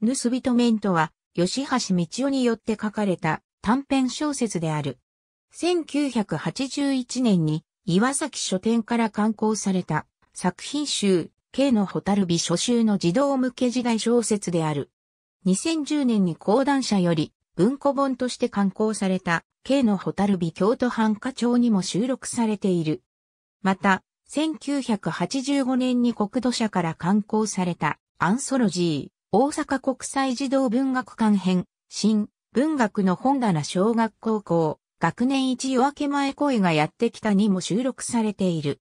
ヌスビトメントは、吉橋道夫によって書かれた短編小説である。1981年に岩崎書店から刊行された作品集、K の蛍ビ初集の児童向け時代小説である。2010年に講談社より文庫本として刊行された K の蛍ビ。京都繁華町にも収録されている。また、1985年に国土社から刊行されたアンソロジー。大阪国際児童文学館編、新、文学の本棚小学高校、学年一夜明け前声がやってきたにも収録されている。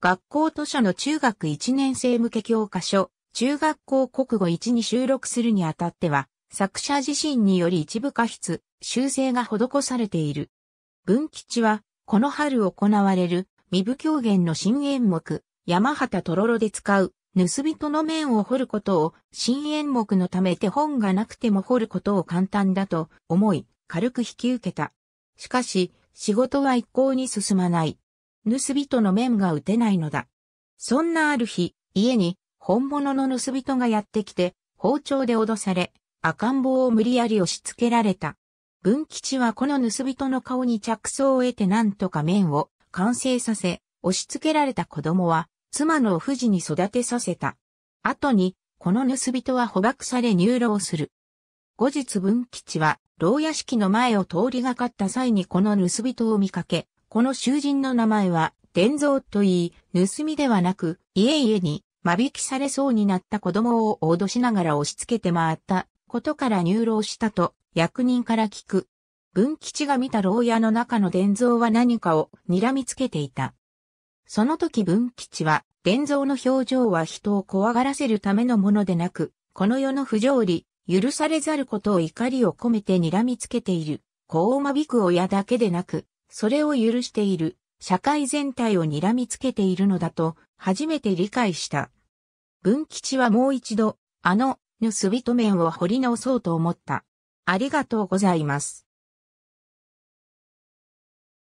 学校図書の中学1年生向け教科書、中学校国語1に収録するにあたっては、作者自身により一部過失、修正が施されている。文吉は、この春行われる、身部狂言の新演目、山畑とろろで使う、盗人の面を掘ることを新演目のため手本がなくても掘ることを簡単だと思い、軽く引き受けた。しかし、仕事は一向に進まない。盗人の面が打てないのだ。そんなある日、家に本物の盗人がやってきて、包丁で脅され、赤ん坊を無理やり押し付けられた。文吉はこの盗人の顔に着想を得て何とか面を完成させ、押し付けられた子供は妻の富士に育てさせた。後に、この盗人は捕獲され入牢する。後日文吉は、牢屋敷の前を通りがかった際にこの盗人を見かけ、この囚人の名前は、伝蔵と言い、盗みではなく、家々に間引きされそうになった子供を脅しながら押し付けて回ったことから入牢したと、役人から聞く。文吉が見た牢屋の中の伝蔵は何かを睨みつけていた。その時文吉は、伝蔵の表情は人を怖がらせるためのものでなく、この世の不条理、許されざることを怒りを込めて睨みつけている。子をまびく親だけでなく、それを許している、社会全体を睨みつけているのだと、初めて理解した。文吉はもう一度、あの、盗人面を掘り直そうと思った。ありがとうございます。